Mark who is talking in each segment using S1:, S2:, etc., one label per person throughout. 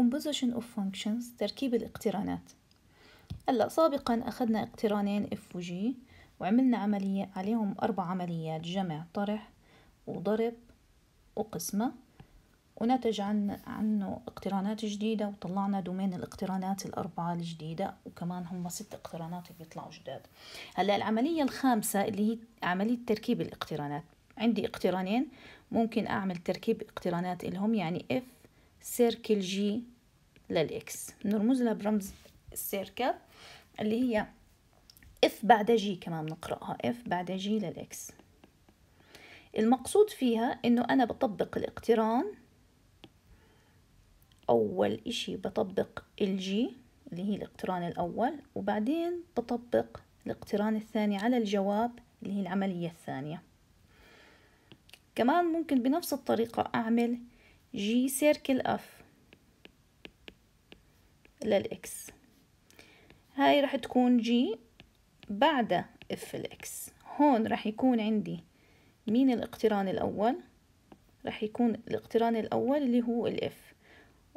S1: Composition of Functions تركيب الاقترانات هلأ سابقا أخذنا اقترانين F و G وعملنا عملية عليهم أربع عمليات جمع طرح وضرب وقسمة ونتج عن عنه اقترانات جديدة وطلعنا دومين الاقترانات الأربعة الجديدة وكمان هم ست اقترانات بيطلعوا جداد هلا العملية الخامسة اللي هي عملية تركيب الاقترانات عندي اقترانين ممكن أعمل تركيب اقترانات إلهم يعني F سيركل جي للإكس بنرمز لها برمز السيركل اللي هي اف بعد جي كمان بنقرأها اف بعد جي للإكس المقصود فيها إنه أنا بطبق الاقتران أول إشي بطبق الجي اللي هي الاقتران الأول وبعدين بطبق الاقتران الثاني على الجواب اللي هي العملية الثانية كمان ممكن بنفس الطريقة أعمل جي سيركل اف للإكس هاي رح تكون جي بعد اف الإكس هون رح يكون عندي مين الاقتران الأول رح يكون الاقتران الأول اللي هو الاف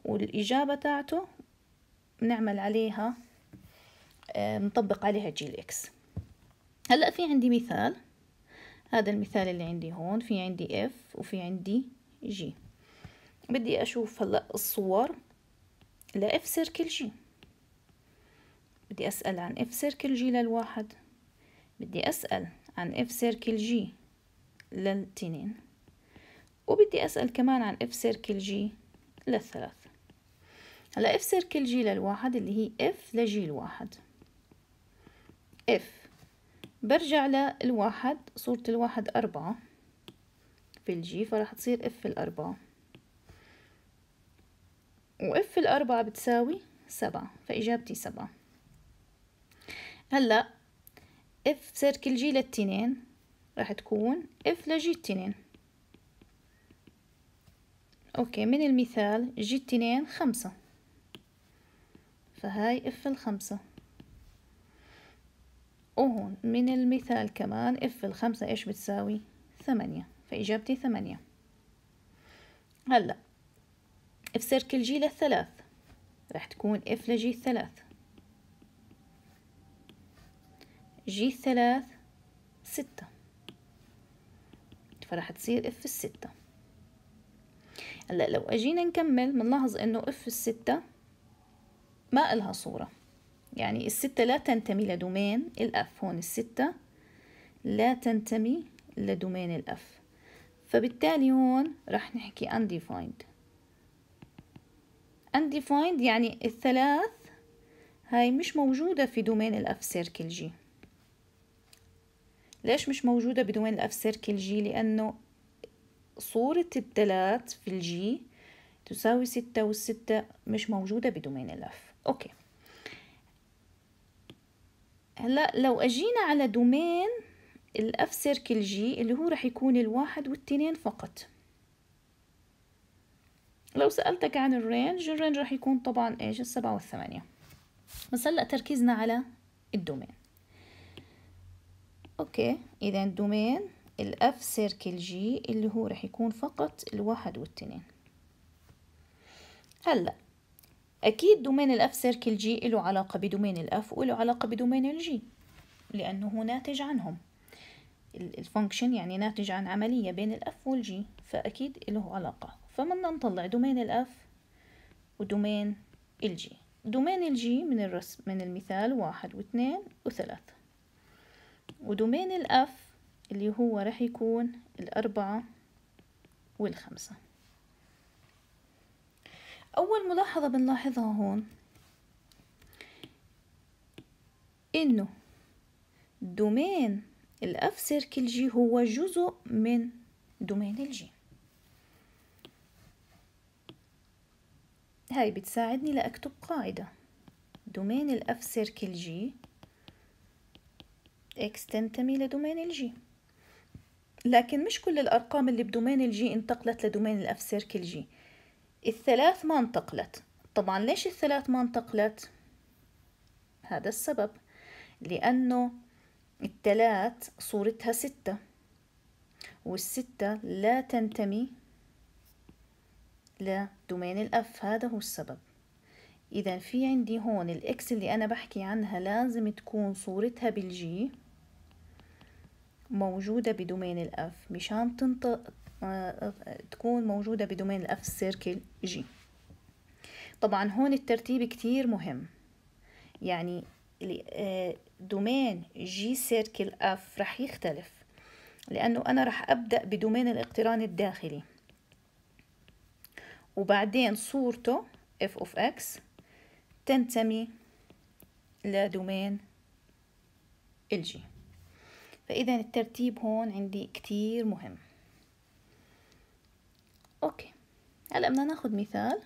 S1: والإجابة تاعته بنعمل عليها آه، نطبق عليها جي الإكس هلأ في عندي مثال هذا المثال اللي عندي هون في عندي اف وفي عندي جي بدي اشوف هلا الصور لاف سيركل جي بدي اسال عن اف سيركل جي للواحد بدي اسال عن اف سيركل جي للتنين وبدي اسال كمان عن اف سيركل جي للثلاث هلا اف سيركل جي للواحد اللي هي اف لجي الواحد اف برجع للواحد صورة الواحد أربعة في الجي فراح تصير اف الأربعة وإف الأربعة بتساوي سبعة فإجابتي سبعة هلأ إف سيركل جي للتنين راح تكون إف لجي التنين أوكي من المثال جي التنين خمسة فهاي إف الخمسة وهون من المثال كمان إف الخمسة إيش بتساوي ثمانية فإجابتي ثمانية هلأ سيركل جي للثلاث راح تكون اف لجي الثلاث جي الثلاث ستة فراح تصير اف الستة هلا لو اجينا نكمل بنلاحظ انه اف الستة ما إلها صورة يعني الستة لا تنتمي لدومين الاف هون الستة لا تنتمي لدومين الاف فبالتالي هون راح نحكي undefined undefined يعني الثلاث هاي مش موجودة في دومين الاف سيركل جي ليش مش موجودة بدومين الاف سيركل جي لأنه صورة الثلاث في الجي تساوي ستة والستة مش موجودة بدومين الاف اوكي هلا لو اجينا على دومين الاف سيركل جي اللي هو رح يكون الواحد والتنين فقط لو سألتك عن الرينج الرينج راح يكون طبعا ايش السبعة والثمانية بس هلأ تركيزنا على الدومين اوكي اذا الدومين الاف سيركل جي اللي هو راح يكون فقط الواحد والتنين هلأ أكيد دومين الأف سيركل جي له علاقة بدومين الأف وله علاقة بدومين الجي لأنه هو ناتج عنهم الفانكشن يعني ناتج عن عملية بين الأف والجي فأكيد له علاقة فمنا نطلع دومين الأف ودومين الجي دومين الجي من الرسم من المثال واحد واثنين وثلاثة ودومين الأف اللي هو رح يكون الأربعة والخمسة أول ملاحظة بنلاحظها هون إنه دومين الأف سيركل جي هو جزء من دومين الجي هاي بتساعدني لأكتب قاعدة دومين الأف سيركل جي إكس تنتمي لدومين الجي لكن مش كل الأرقام اللي بدومين الجي انتقلت لدومين الأف سيركل جي الثلاث ما انتقلت طبعا ليش الثلاث ما انتقلت؟ هذا السبب لأنه الثلاث صورتها ستة والستة لا تنتمي لدومين الأف هذا هو السبب إذا في عندي هون الإكس اللي أنا بحكي عنها لازم تكون صورتها بالجي موجودة بدومين الأف مشان تنطق آه، تكون موجودة بدومين الأف سيركل جي طبعا هون الترتيب كتير مهم يعني آه، دومين جي سيركل اف رح يختلف لأنه أنا رح أبدأ بدومين الاقتران الداخلي وبعدين صورته f of x تنتمي لدومين الجي فإذا الترتيب هون عندي كتير مهم أوكي هلأ بدنا ناخد مثال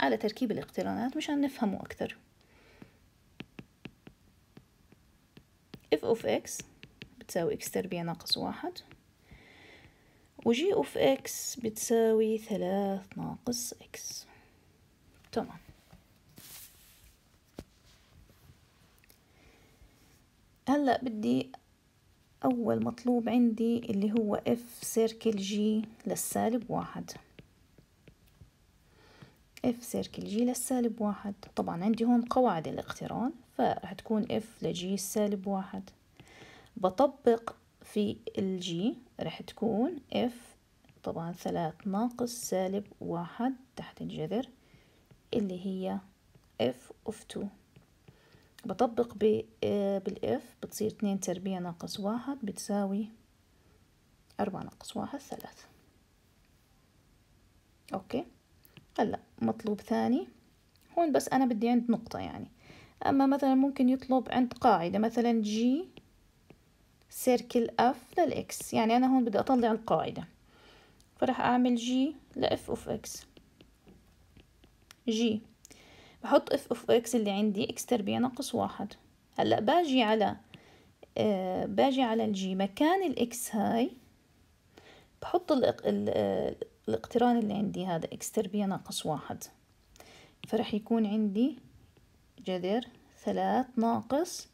S1: على تركيب الاقترانات مشان نفهمه أكتر f of x بتساوي x تربيع ناقص واحد وجي اوف اكس بتساوي ثلاث ناقص اكس تمام هلا بدي أول مطلوب عندي اللي هو اف سيركل جي للسالب واحد اف سيركل جي للسالب واحد طبعا عندي هون قواعد الاقتران فرح تكون اف لجي السالب واحد بطبق في الجي راح تكون اف طبعا ثلاث ناقص سالب واحد تحت الجذر اللي هي اف اوف تو بطبق ب آه، بالاف بتصير اتنين تربيع ناقص واحد بتساوي أربعة ناقص واحد ثلاث أوكي هلا مطلوب ثاني هون بس أنا بدي عند نقطة يعني أما مثلا ممكن يطلب عند قاعدة مثلا جي سيركل اف للاكس يعني انا هون بدي اطلع القاعدة فراح اعمل جي لاف اوف اكس جي بحط اف اوف اكس اللي عندي اكس تربيع ناقص واحد هلا باجي على آه باجي على الجي مكان الاكس هاي بحط الإق... ال... آه، الاقتران اللي عندي هذا اكس تربيع ناقص واحد فرح يكون عندي جذر ثلاث ناقص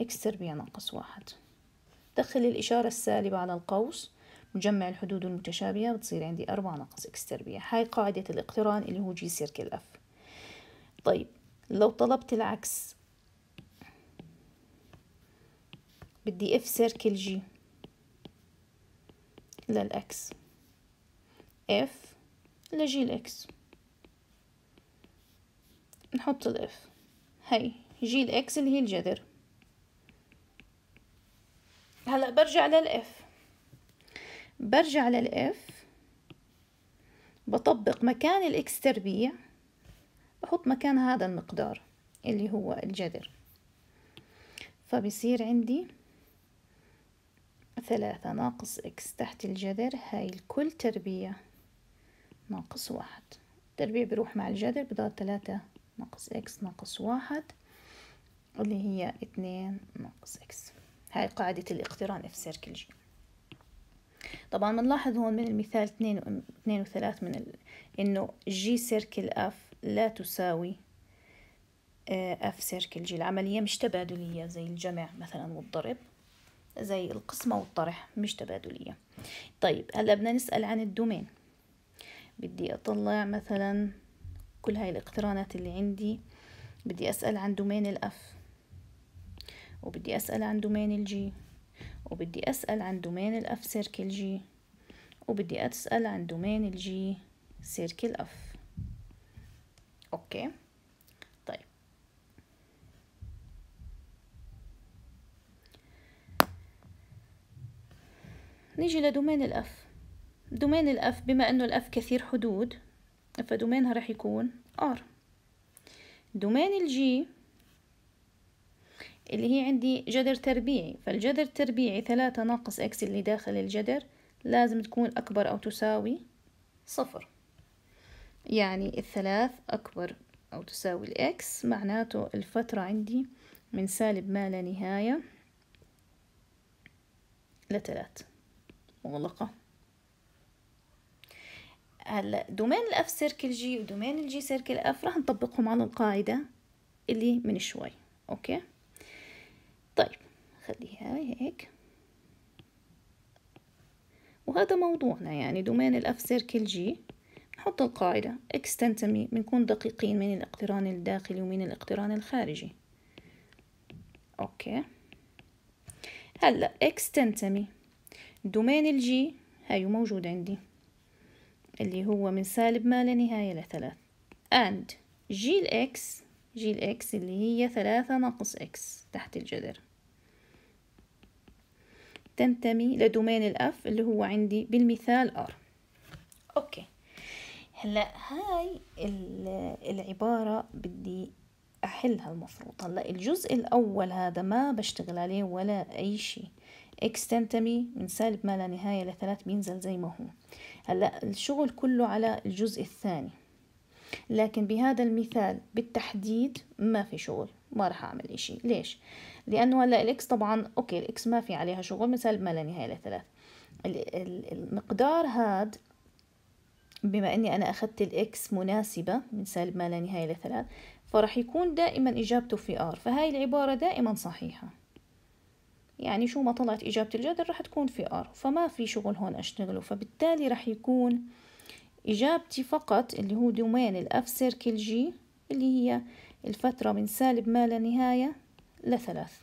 S1: اكس تربيع ناقص واحد دخل الإشارة السالبة على القوس مجمع الحدود المتشابهة بتصير عندي أربعة ناقص إكس تربيع هاي قاعدة الاقتران اللي هو جي سيركل أف طيب لو طلبت العكس بدي اف سيركل جي للأكس اف لجي الأكس نحط الاف هاي جي الأكس اللي هي الجذر هلا برجع للاف برجع للاف بطبق مكان الاكس تربيع بحط مكان هذا المقدار اللي هو الجذر فبصير عندي ثلاثة ناقص اكس تحت الجذر هاي الكل تربيع ناقص واحد التربيع بروح مع الجذر بضل ثلاثة ناقص اكس ناقص واحد اللي هي اتنين ناقص اكس هاي قاعدة الاقتران في سيركل جي طبعا بنلاحظ هون من المثال اثنين اثنين وثلاث من ال... انه جي سيركل اف لا تساوي اف سيركل جي العملية مش تبادلية زي الجمع مثلا والضرب زي القسمة والطرح مش تبادلية طيب هلا بدنا نسأل عن الدومين بدي اطلع مثلا كل هاي الاقترانات اللي عندي بدي اسأل عن دومين الاف وبدي أسأل عن دومين الجي وبدي أسأل عن دومين الأف سيركل جي وبدي أسأل عن دومين الجي سيركل أف أوكي طيب نيجي لدومين الأف دومين الأف بما أنه الأف كثير حدود فدومينها رح يكون R دومين الجي اللي هي عندي جذر تربيعي فالجذر التربيعي ثلاثة ناقص إكس اللي داخل الجذر لازم تكون أكبر أو تساوي صفر يعني الثلاث أكبر أو تساوي الإكس معناته الفترة عندي من سالب ما لا نهاية لثلاث مغلقة هلا دومين الاف سيركل جي ودومين الجي سيركل اف راح نطبقهم على القاعدة اللي من شوي اوكي طيب خليها هيك وهذا موضوعنا يعني دومين الاف سيركل جي نحط القاعدة اكس تنتمي بنكون دقيقين من الاقتران الداخلي ومن الاقتران الخارجي اوكي هلا اكس تنتمي دومين الجي هاي موجود عندي اللي هو من سالب ما لا نهاية لثلاث and جي الاكس جي الإكس اللي هي ثلاثة ناقص إكس تحت الجذر تنتمي لدومين الأف اللي هو عندي بالمثال ار أوكي هلا هاي العبارة بدي أحلها المفروض هلا الجزء الأول هذا ما بشتغل عليه ولا أي شيء اكس تنتمي من سالب ما لا نهاية لثلاث بينزل زي ما هو هلا الشغل كله على الجزء الثاني لكن بهذا المثال بالتحديد ما في شغل ما راح اعمل اشي ليش لانه هلا الاكس طبعا اوكي الاكس ما في عليها شغل من سالب ما لا نهايه لثلاث المقدار هاد بما اني انا اخذت الاكس مناسبه من سالب ما لا نهايه لثلاث فراح يكون دائما اجابته في ار فهاي العباره دائما صحيحه يعني شو ما طلعت إجابة الجدل راح تكون في آر فما في شغل هون أشتغله فبالتالي راح يكون إجابتي فقط اللي هو دومين الأف سيركل جي اللي هي الفترة من سالب ما لا نهاية لثلاث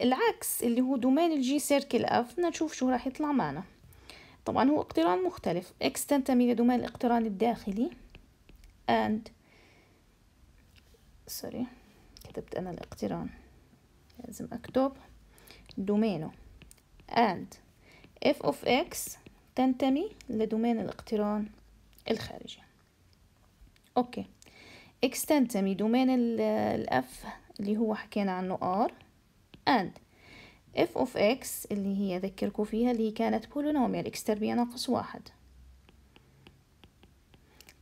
S1: العكس اللي هو دومين الجي سيركل اف بدنا نشوف شو راح يطلع معنا طبعا هو اقتران مختلف اكس تنتمي لدومين الاقتران الداخلي and سوري كتبت انا الاقتران لازم اكتب دومينه and f of x تنتمي لدومين الاقتران الخارجي أوكي إكس تنتمي دومين الأف اللي هو حكينا عنه ار اند اف اوف اكس اللي هي ذكركم فيها اللي كانت بولينوميال اكس تربيع ناقص واحد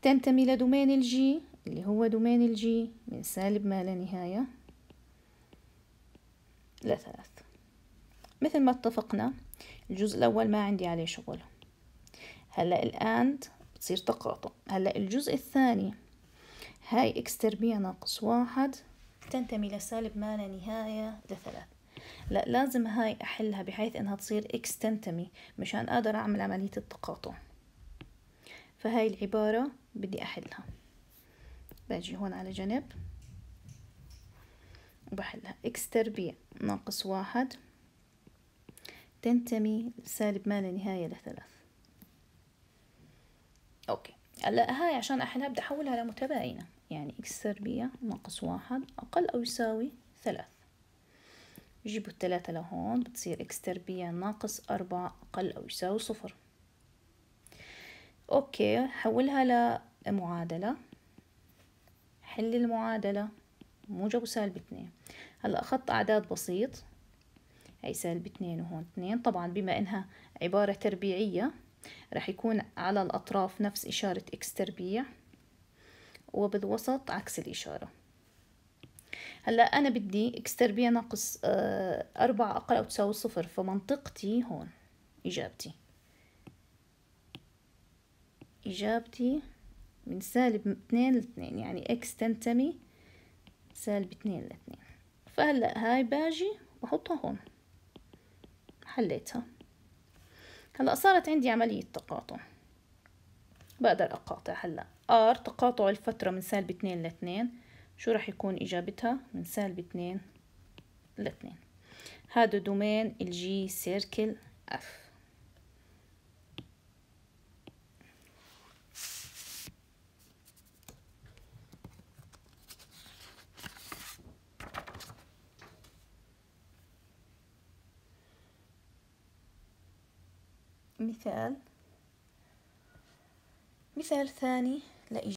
S1: تنتمي لدومين الجي اللي هو دومين الجي من سالب ما لا نهاية لثلاث مثل ما اتفقنا الجزء الأول ما عندي عليه شغل هلا الاند بتصير تقاطع هلا الجزء الثاني هاي اكس تربيع ناقص واحد تنتمي لسالب ما لا نهاية لثلاث لا لازم هاي أحلها بحيث إنها تصير إكس تنتمي مشان أقدر أعمل عملية التقاطع فهاي العبارة بدي أحلها باجي هون على جنب وبحلها إكس تربيع ناقص واحد تنتمي لسالب ما لا نهاية لثلاث أوكي هلا هاي عشان أحلها بدي أحولها لمتباينة يعني إكس تربيع ناقص واحد أقل أو يساوي ثلاث جيبوا الثلاثة لهون بتصير إكس تربيع ناقص أربعة أقل أو يساوي صفر أوكي حولها لمعادلة حل المعادلة موجب وسالب اتنين هلا خط أعداد بسيط هي سالب اتنين وهون اتنين طبعا بما إنها عبارة تربيعية راح يكون على الأطراف نفس إشارة إكس تربيع وبالوسط عكس الإشارة هلا أنا بدي إكس تربيع ناقص آه، أربعة أقل أو تساوي صفر فمنطقتي هون إجابتي إجابتي من سالب اتنين لاتنين يعني إكس تنتمي سالب اتنين لاتنين فهلا هاي باجي بحطها هون حليتها هلا صارت عندي عملية تقاطع بقدر أقاطع هلا R تقاطع الفترة من سالب اتنين لاتنين شو رح يكون إجابتها من سالب اتنين لاتنين هذا دومين الجي سيركل F مثال مثال ثاني لإجابة